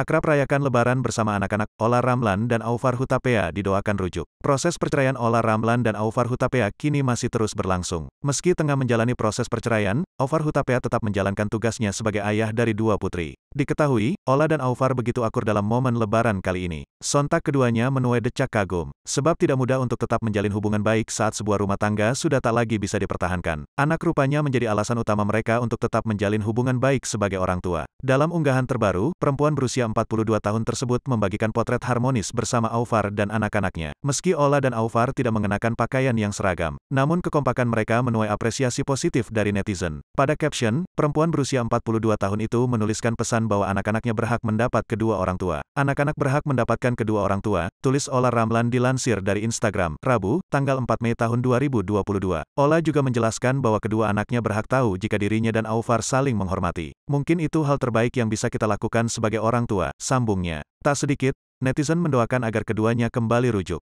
Akrab rayakan lebaran bersama anak-anak, Ola Ramlan dan Aufar Hutapea didoakan rujuk. Proses perceraian Ola Ramlan dan Aufar Hutapea kini masih terus berlangsung. Meski tengah menjalani proses perceraian, Aufar Hutapea tetap menjalankan tugasnya sebagai ayah dari dua putri. Diketahui, Ola dan Aufar begitu akur dalam momen lebaran kali ini. Sontak keduanya menuai decak kagum, sebab tidak mudah untuk tetap menjalin hubungan baik saat sebuah rumah tangga sudah tak lagi bisa dipertahankan. Anak rupanya menjadi alasan utama mereka untuk tetap menjalin hubungan baik sebagai orang tua. Dalam unggahan terbaru, perempuan berusia 42 tahun tersebut membagikan potret harmonis bersama Aufar dan anak-anaknya. Meski Ola dan Aufar tidak mengenakan pakaian yang seragam, namun kekompakan mereka menuai apresiasi positif dari netizen. Pada caption, perempuan berusia 42 tahun itu menuliskan pesan bahwa anak-anaknya berhak mendapat kedua orang tua. Anak-anak berhak mendapatkan kedua orang tua, tulis Ola Ramlan dilansir dari Instagram, Rabu, tanggal 4 Mei tahun 2022. Ola juga menjelaskan bahwa kedua anaknya berhak tahu jika dirinya dan Aufar saling menghormati. Mungkin itu hal terbaik yang bisa kita lakukan sebagai orang tua, sambungnya. Tak sedikit, netizen mendoakan agar keduanya kembali rujuk.